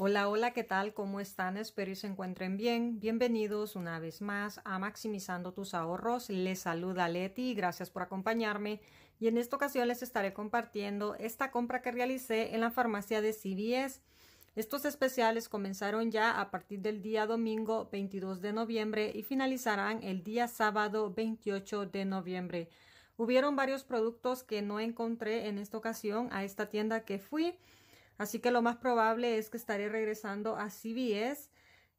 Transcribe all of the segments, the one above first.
Hola, hola, ¿qué tal? ¿Cómo están? Espero y se encuentren bien. Bienvenidos una vez más a Maximizando tus ahorros. Les saluda Leti, gracias por acompañarme. Y en esta ocasión les estaré compartiendo esta compra que realicé en la farmacia de CBS. Estos especiales comenzaron ya a partir del día domingo 22 de noviembre y finalizarán el día sábado 28 de noviembre. Hubieron varios productos que no encontré en esta ocasión a esta tienda que fui. Así que lo más probable es que estaré regresando a CBS.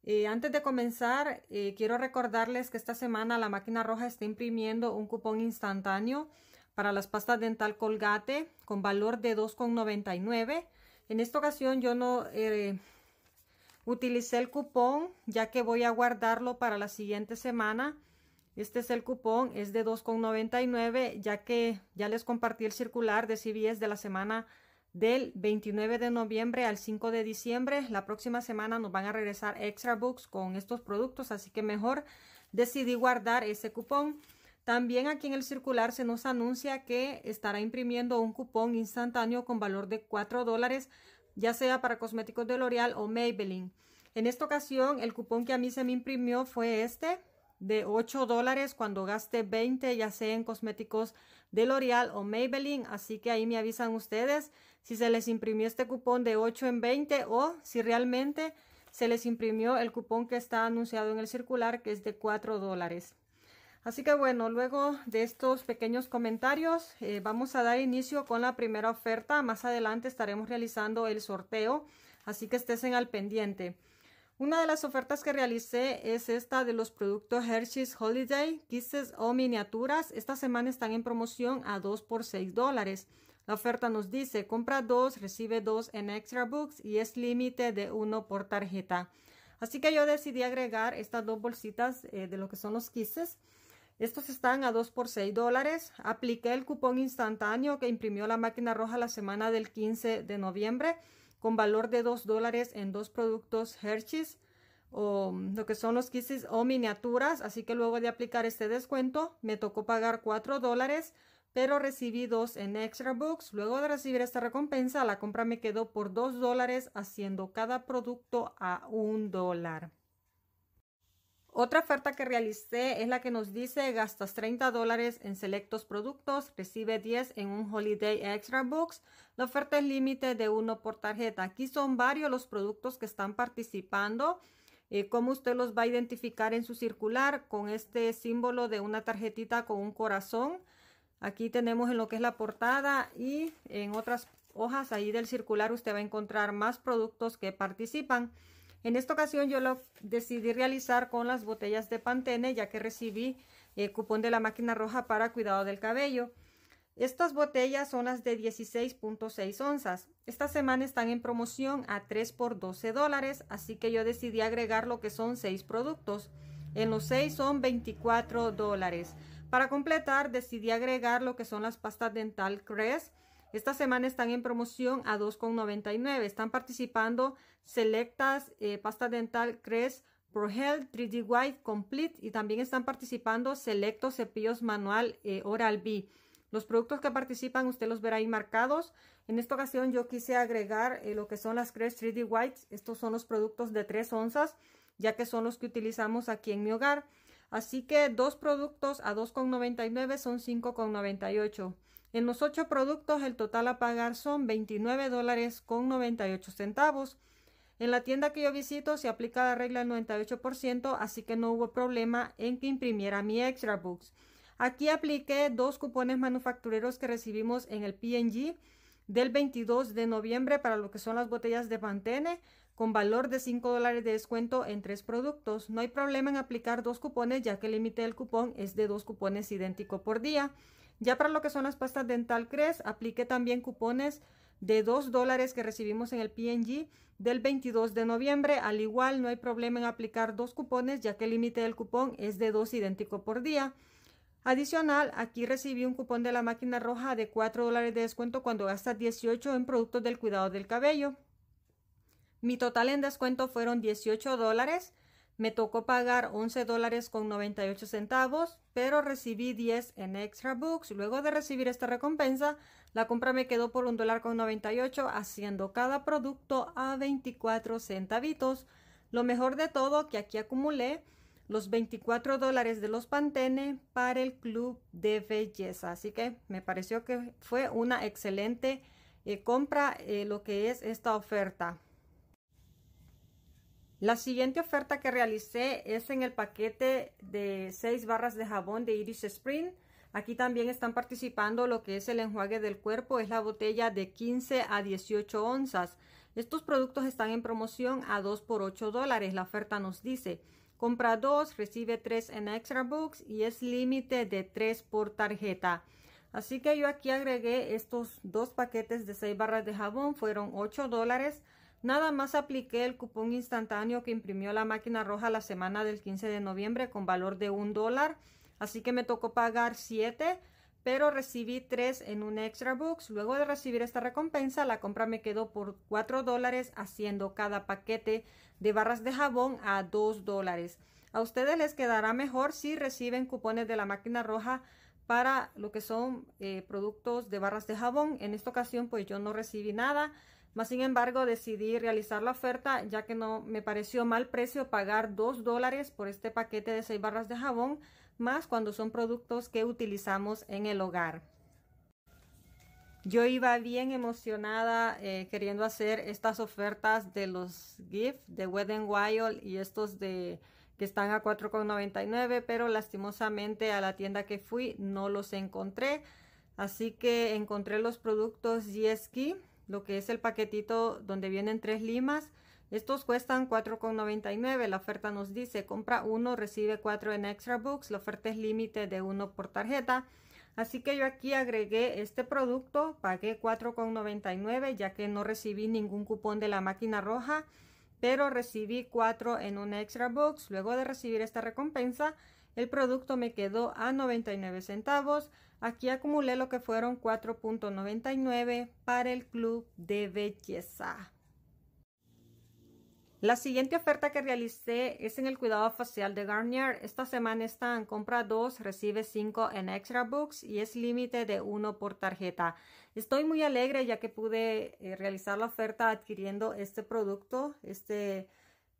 Eh, antes de comenzar, eh, quiero recordarles que esta semana la máquina roja está imprimiendo un cupón instantáneo para las pastas dental Colgate con valor de 2,99. En esta ocasión yo no eh, utilicé el cupón ya que voy a guardarlo para la siguiente semana. Este es el cupón, es de 2,99 ya que ya les compartí el circular de CBS de la semana del 29 de noviembre al 5 de diciembre. La próxima semana nos van a regresar extra books con estos productos, así que mejor decidí guardar ese cupón. También aquí en el circular se nos anuncia que estará imprimiendo un cupón instantáneo con valor de 4 dólares, ya sea para cosméticos de L'Oreal o Maybelline. En esta ocasión el cupón que a mí se me imprimió fue este de 8 dólares cuando gaste 20 ya sea en cosméticos de L'Oreal o Maybelline. Así que ahí me avisan ustedes si se les imprimió este cupón de 8 en 20 o si realmente se les imprimió el cupón que está anunciado en el circular que es de 4 dólares. Así que bueno, luego de estos pequeños comentarios eh, vamos a dar inicio con la primera oferta. Más adelante estaremos realizando el sorteo, así que en al pendiente. Una de las ofertas que realicé es esta de los productos Hershey's Holiday, Kisses o miniaturas. Esta semana están en promoción a 2 por 6 dólares. La oferta nos dice, compra dos, recibe dos en Extra Books y es límite de uno por tarjeta. Así que yo decidí agregar estas dos bolsitas eh, de lo que son los Kisses. Estos están a dos por 6 dólares. Apliqué el cupón instantáneo que imprimió la máquina roja la semana del 15 de noviembre con valor de 2 dólares en dos productos Hershey's o mm, lo que son los Kisses o miniaturas. Así que luego de aplicar este descuento me tocó pagar 4 dólares pero recibí dos en Extra Books. Luego de recibir esta recompensa, la compra me quedó por 2 dólares, haciendo cada producto a un dólar. Otra oferta que realicé es la que nos dice gastas 30 dólares en selectos productos, recibe 10 en un Holiday Extra Books. La oferta es límite de uno por tarjeta. Aquí son varios los productos que están participando. Eh, cómo usted los va a identificar en su circular con este símbolo de una tarjetita con un corazón. Aquí tenemos en lo que es la portada y en otras hojas ahí del circular usted va a encontrar más productos que participan. En esta ocasión yo lo decidí realizar con las botellas de Pantene ya que recibí el eh, cupón de la máquina roja para cuidado del cabello. Estas botellas son las de 16.6 onzas. Esta semana están en promoción a 3 por 12 dólares, así que yo decidí agregar lo que son 6 productos. En los 6 son 24 dólares. Para completar, decidí agregar lo que son las pastas dental Crest. Esta semana están en promoción a 2,99. Están participando selectas eh, pastas dental Crest Pro Health 3D White Complete y también están participando selectos cepillos manual eh, Oral B. Los productos que participan usted los verá ahí marcados. En esta ocasión yo quise agregar eh, lo que son las Crest 3D White. Estos son los productos de 3 onzas, ya que son los que utilizamos aquí en mi hogar. Así que dos productos a 2,99 son 5,98. En los ocho productos el total a pagar son 29 dólares con 98 centavos. En la tienda que yo visito se aplica la regla del 98%, así que no hubo problema en que imprimiera mi extra box. Aquí apliqué dos cupones manufactureros que recibimos en el PNG del 22 de noviembre para lo que son las botellas de Pantene con valor de 5 dólares de descuento en tres productos. No hay problema en aplicar dos cupones ya que el límite del cupón es de dos cupones idénticos por día. Ya para lo que son las pastas dental Cres, aplique también cupones de 2 dólares que recibimos en el PNG del 22 de noviembre. Al igual, no hay problema en aplicar dos cupones ya que el límite del cupón es de dos idéntico por día. Adicional, aquí recibí un cupón de la máquina roja de 4 dólares de descuento cuando gastas 18 en productos del cuidado del cabello. Mi total en descuento fueron 18 dólares. Me tocó pagar 11 dólares con 98 centavos, pero recibí 10 en extra books. Luego de recibir esta recompensa, la compra me quedó por un dólar con 98, haciendo cada producto a 24 centavitos. Lo mejor de todo que aquí acumulé los 24 dólares de los Pantene para el club de belleza. Así que me pareció que fue una excelente eh, compra eh, lo que es esta oferta. La siguiente oferta que realicé es en el paquete de 6 barras de jabón de Iris Spring. Aquí también están participando lo que es el enjuague del cuerpo, es la botella de 15 a 18 onzas. Estos productos están en promoción a 2 por 8 dólares, la oferta nos dice. Compra 2, recibe 3 en Extra Books y es límite de 3 por tarjeta. Así que yo aquí agregué estos dos paquetes de 6 barras de jabón, fueron 8 dólares. Nada más apliqué el cupón instantáneo que imprimió la máquina roja la semana del 15 de noviembre con valor de un dólar, así que me tocó pagar 7, pero recibí 3 en un extra box. Luego de recibir esta recompensa, la compra me quedó por 4 dólares, haciendo cada paquete de barras de jabón a 2 dólares. A ustedes les quedará mejor si reciben cupones de la máquina roja para lo que son eh, productos de barras de jabón. En esta ocasión pues yo no recibí nada, más sin embargo decidí realizar la oferta ya que no me pareció mal precio pagar 2 dólares por este paquete de 6 barras de jabón, más cuando son productos que utilizamos en el hogar. Yo iba bien emocionada eh, queriendo hacer estas ofertas de los GIF de Wedding Wild y estos de que están a 4,99, pero lastimosamente a la tienda que fui no los encontré. Así que encontré los productos Yeski, lo que es el paquetito donde vienen tres limas. Estos cuestan 4,99. La oferta nos dice, compra uno, recibe cuatro en Extra Books. La oferta es límite de uno por tarjeta. Así que yo aquí agregué este producto, pagué 4,99 ya que no recibí ningún cupón de la máquina roja pero recibí 4 en un extra box. Luego de recibir esta recompensa, el producto me quedó a 99 centavos. Aquí acumulé lo que fueron 4.99 para el club de belleza. La siguiente oferta que realicé es en el cuidado facial de Garnier. Esta semana está en compra 2, recibe 5 en Extra Books y es límite de 1 por tarjeta. Estoy muy alegre ya que pude eh, realizar la oferta adquiriendo este producto, este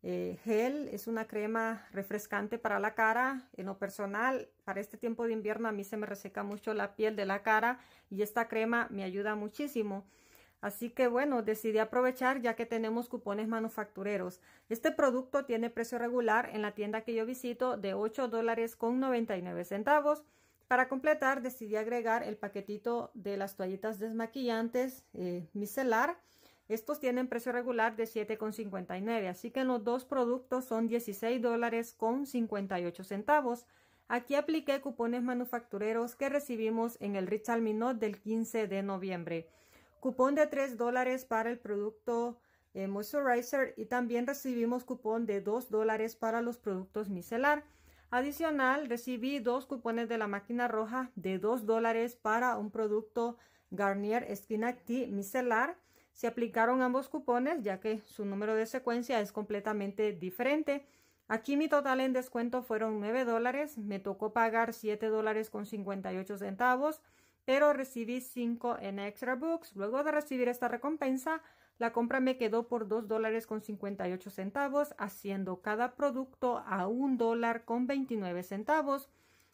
eh, gel es una crema refrescante para la cara. En lo personal, para este tiempo de invierno a mí se me reseca mucho la piel de la cara y esta crema me ayuda muchísimo. Así que bueno, decidí aprovechar ya que tenemos cupones manufactureros. Este producto tiene precio regular en la tienda que yo visito de $8.99. dólares con 99 centavos. Para completar decidí agregar el paquetito de las toallitas desmaquillantes eh, micelar. Estos tienen precio regular de 7,59, así que los dos productos son 16 dólares con centavos. Aquí apliqué cupones manufactureros que recibimos en el Richard Minot del 15 de noviembre. Cupón de 3 dólares para el producto eh, Moisturizer y también recibimos cupón de 2 dólares para los productos micelar. Adicional, recibí dos cupones de la máquina roja de 2 dólares para un producto Garnier Skin Active micelar. Se aplicaron ambos cupones ya que su número de secuencia es completamente diferente. Aquí mi total en descuento fueron 9 dólares, me tocó pagar 7 dólares con 58 centavos pero recibí 5 en Extra Books. Luego de recibir esta recompensa, la compra me quedó por 2 dólares con 58 centavos, haciendo cada producto a 1 dólar con 29 centavos.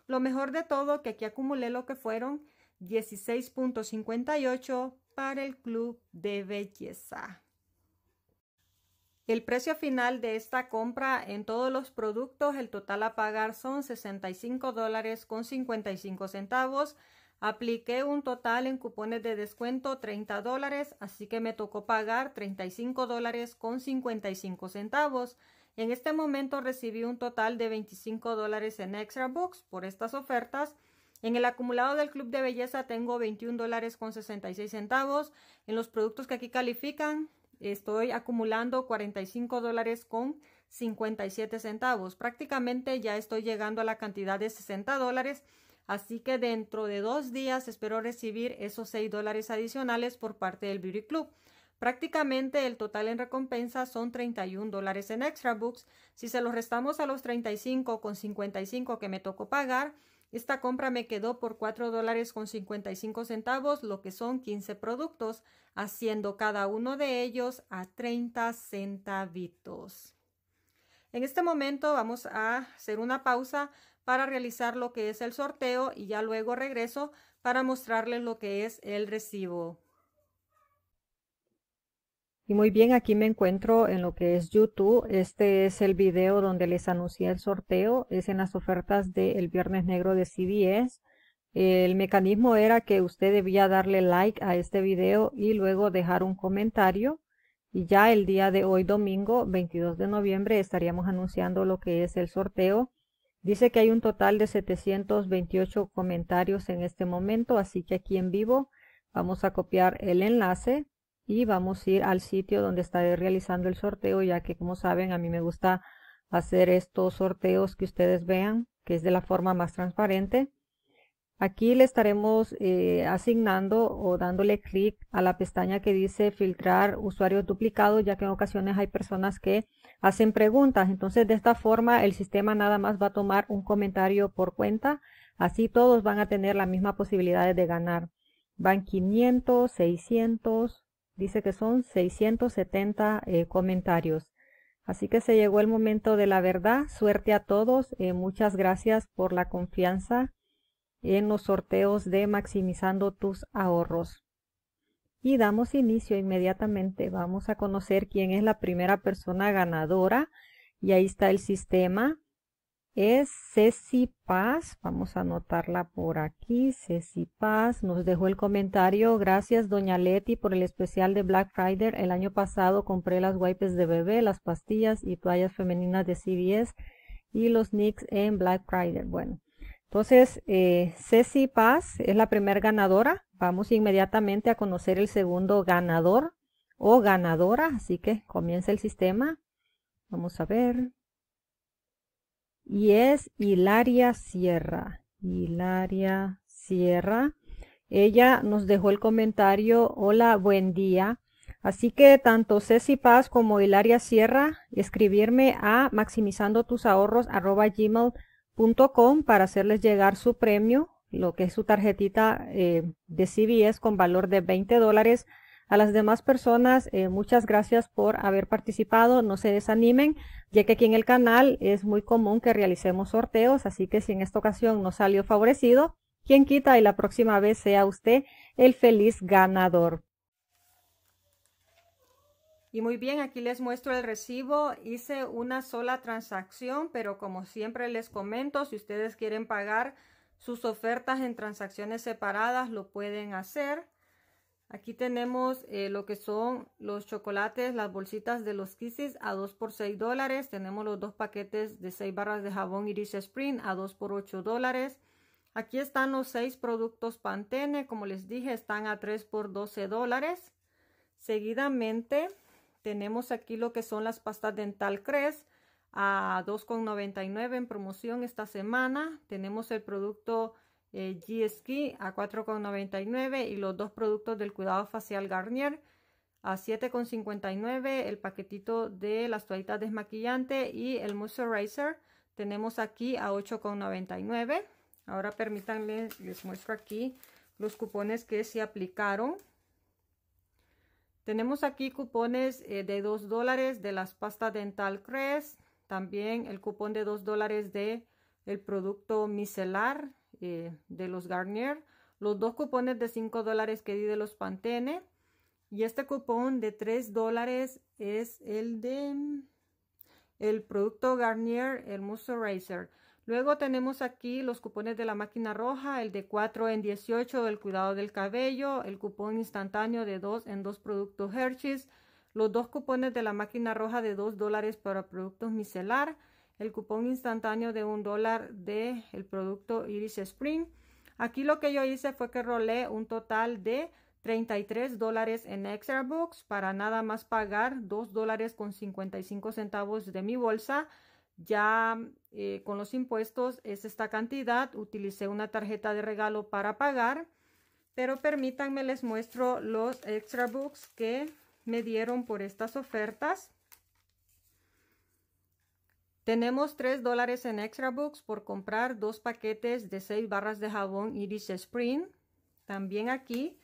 Lo mejor de todo que aquí acumulé lo que fueron 16.58 para el club de belleza. El precio final de esta compra en todos los productos, el total a pagar son 65 dólares con 55 centavos Apliqué un total en cupones de descuento 30 dólares, así que me tocó pagar 35 dólares con 55 centavos. En este momento recibí un total de 25 dólares en Extra Books por estas ofertas. En el acumulado del Club de Belleza tengo 21 dólares con 66 centavos. En los productos que aquí califican estoy acumulando 45 dólares con 57 centavos. Prácticamente ya estoy llegando a la cantidad de 60 dólares Así que dentro de dos días espero recibir esos 6 dólares adicionales por parte del Beauty Club. Prácticamente el total en recompensa son 31 dólares en Extra Books. Si se los restamos a los 35 con 55 que me tocó pagar, esta compra me quedó por 4 dólares con 55 centavos, lo que son 15 productos, haciendo cada uno de ellos a 30 centavitos. En este momento vamos a hacer una pausa para realizar lo que es el sorteo y ya luego regreso para mostrarles lo que es el recibo. Y muy bien, aquí me encuentro en lo que es YouTube. Este es el video donde les anuncié el sorteo. Es en las ofertas del Viernes Negro de CBS. El mecanismo era que usted debía darle like a este video y luego dejar un comentario. Y ya el día de hoy, domingo 22 de noviembre, estaríamos anunciando lo que es el sorteo Dice que hay un total de 728 comentarios en este momento, así que aquí en vivo vamos a copiar el enlace y vamos a ir al sitio donde estaré realizando el sorteo, ya que como saben a mí me gusta hacer estos sorteos que ustedes vean, que es de la forma más transparente. Aquí le estaremos eh, asignando o dándole clic a la pestaña que dice filtrar usuarios duplicados, ya que en ocasiones hay personas que hacen preguntas. Entonces, de esta forma, el sistema nada más va a tomar un comentario por cuenta. Así todos van a tener la misma posibilidad de ganar. Van 500, 600, dice que son 670 eh, comentarios. Así que se llegó el momento de la verdad. Suerte a todos. Eh, muchas gracias por la confianza en los sorteos de Maximizando tus ahorros. Y damos inicio inmediatamente. Vamos a conocer quién es la primera persona ganadora. Y ahí está el sistema. Es Ceci Paz. Vamos a anotarla por aquí. Ceci Paz nos dejó el comentario. Gracias, doña Leti, por el especial de Black Friday. El año pasado compré las wipes de bebé, las pastillas y toallas femeninas de CVS y los Knicks en Black Friday. Bueno, entonces, eh, Ceci Paz es la primer ganadora. Vamos inmediatamente a conocer el segundo ganador o ganadora. Así que comienza el sistema. Vamos a ver. Y es Hilaria Sierra. Hilaria Sierra. Ella nos dejó el comentario, hola, buen día. Así que tanto Ceci Paz como Hilaria Sierra, escribirme a maximizando tus ahorros para hacerles llegar su premio, lo que es su tarjetita eh, de CBS con valor de 20 dólares. A las demás personas, eh, muchas gracias por haber participado. No se desanimen, ya que aquí en el canal es muy común que realicemos sorteos, así que si en esta ocasión no salió favorecido, quien quita y la próxima vez sea usted el feliz ganador. Y muy bien, aquí les muestro el recibo. Hice una sola transacción, pero como siempre les comento, si ustedes quieren pagar sus ofertas en transacciones separadas, lo pueden hacer. Aquí tenemos eh, lo que son los chocolates, las bolsitas de los Kisses a 2 por 6 dólares. Tenemos los dos paquetes de 6 barras de jabón Iris Spring a 2 por 8 dólares. Aquí están los 6 productos Pantene. Como les dije, están a 3 por 12 dólares. Seguidamente tenemos aquí lo que son las pastas dental Crest a 2,99 en promoción esta semana. Tenemos el producto eh, G-Ski a 4,99 y los dos productos del cuidado facial Garnier a 7,59. El paquetito de las toallitas desmaquillante y el moisturizer tenemos aquí a 8,99. Ahora permítanme, les muestro aquí los cupones que se aplicaron tenemos aquí cupones eh, de 2 dólares de las pastas dental Crest. También el cupón de 2 dólares de el producto micelar eh, de los Garnier. Los dos cupones de 5 dólares que di de los Pantene. Y este cupón de 3 dólares es el de el producto Garnier el Muscle Racer. Luego tenemos aquí los cupones de la máquina roja, el de 4 en 18 del cuidado del cabello, el cupón instantáneo de 2 en 2 productos Hershey's, los dos cupones de la máquina roja de 2 dólares para productos micelar, el cupón instantáneo de 1 dólar de el producto Iris Spring. Aquí lo que yo hice fue que rolé un total de 33 dólares en extra books para nada más pagar 2 dólares con 55 centavos de mi bolsa ya eh, con los impuestos es esta cantidad. Utilicé una tarjeta de regalo para pagar. Pero permítanme, les muestro los extra books que me dieron por estas ofertas. Tenemos tres dólares en extra books por comprar dos paquetes de seis barras de jabón Iris Spring. También aquí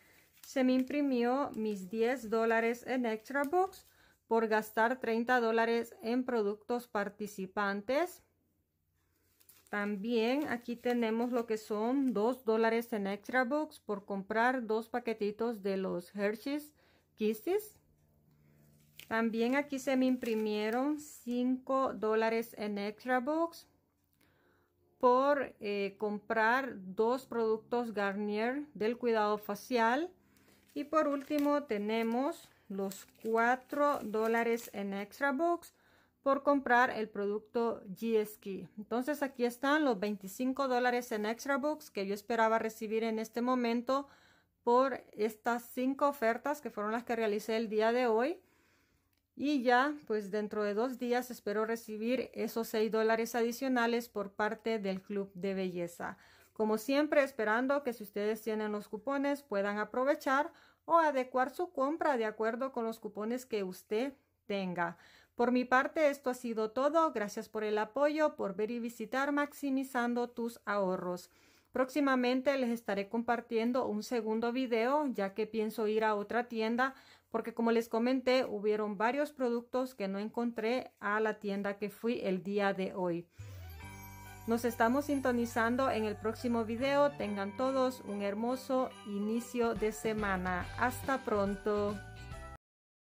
se me imprimió mis 10 dólares en extra books por gastar 30 dólares en productos participantes. También aquí tenemos lo que son 2 dólares en Extra Box. por comprar dos paquetitos de los Hershey's Kisses. También aquí se me imprimieron 5 dólares en Extra Box. por eh, comprar dos productos Garnier del cuidado facial. Y por último tenemos los 4 dólares en extra books por comprar el producto GSK. Entonces aquí están los 25 dólares en extra Books que yo esperaba recibir en este momento por estas cinco ofertas que fueron las que realicé el día de hoy. Y ya, pues dentro de dos días espero recibir esos 6 dólares adicionales por parte del Club de Belleza. Como siempre, esperando que si ustedes tienen los cupones puedan aprovechar o adecuar su compra de acuerdo con los cupones que usted tenga. Por mi parte, esto ha sido todo. Gracias por el apoyo, por ver y visitar Maximizando tus ahorros. Próximamente les estaré compartiendo un segundo video, ya que pienso ir a otra tienda, porque como les comenté, hubieron varios productos que no encontré a la tienda que fui el día de hoy. Nos estamos sintonizando en el próximo video. Tengan todos un hermoso inicio de semana. Hasta pronto.